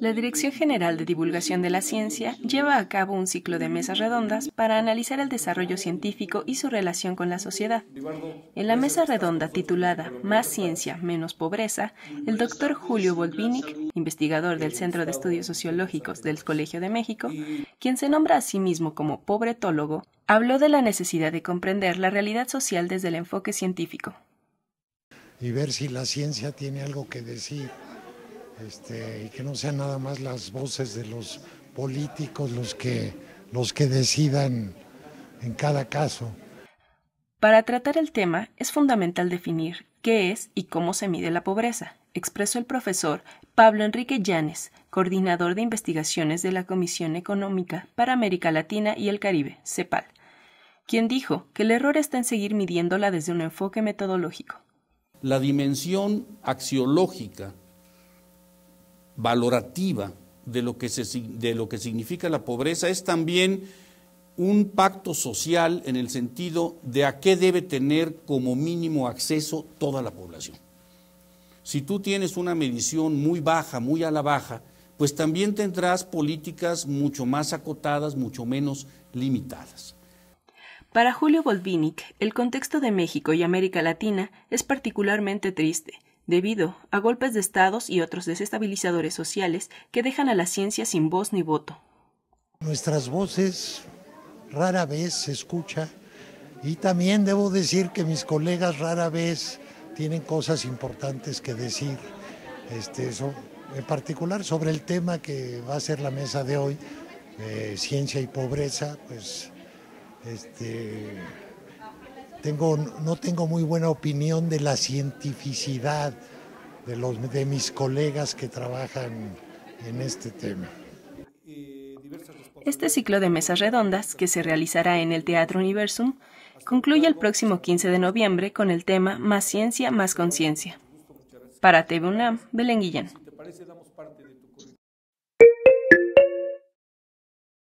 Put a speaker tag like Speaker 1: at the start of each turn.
Speaker 1: La Dirección General de Divulgación de la Ciencia lleva a cabo un ciclo de mesas redondas para analizar el desarrollo científico y su relación con la sociedad. En la mesa redonda titulada Más ciencia, menos pobreza, el doctor Julio Volvinic, investigador del Centro de Estudios Sociológicos del Colegio de México, quien se nombra a sí mismo como pobretólogo, habló de la necesidad de comprender la realidad social desde el enfoque científico.
Speaker 2: Y ver si la ciencia tiene algo que decir este, y que no sean nada más las voces de los políticos los que, los que decidan en cada caso.
Speaker 1: Para tratar el tema es fundamental definir qué es y cómo se mide la pobreza, expresó el profesor Pablo Enrique Llanes, coordinador de investigaciones de la Comisión Económica para América Latina y el Caribe, CEPAL, quien dijo que el error está en seguir midiéndola desde un enfoque metodológico.
Speaker 3: La dimensión axiológica valorativa de lo que, de lo que significa la pobreza es también un pacto social en el sentido de a qué debe tener como mínimo acceso toda la población. Si tú tienes una medición muy baja, muy a la baja, pues también tendrás políticas mucho más acotadas, mucho menos limitadas.
Speaker 1: Para Julio Volvinic, el contexto de México y América Latina es particularmente triste debido a golpes de estados y otros desestabilizadores sociales que dejan a la ciencia sin voz ni voto.
Speaker 2: Nuestras voces rara vez se escucha y también debo decir que mis colegas rara vez tienen cosas importantes que decir, este, en particular sobre el tema que va a ser la mesa de hoy, ciencia y pobreza, pues este, tengo, no tengo muy buena opinión de la cientificidad de, los, de mis colegas que trabajan en este tema.
Speaker 1: Este ciclo de mesas redondas, que se realizará en el Teatro Universum, concluye el próximo 15 de noviembre con el tema Más ciencia, más conciencia. Para TV UNAM, Belén Guillén.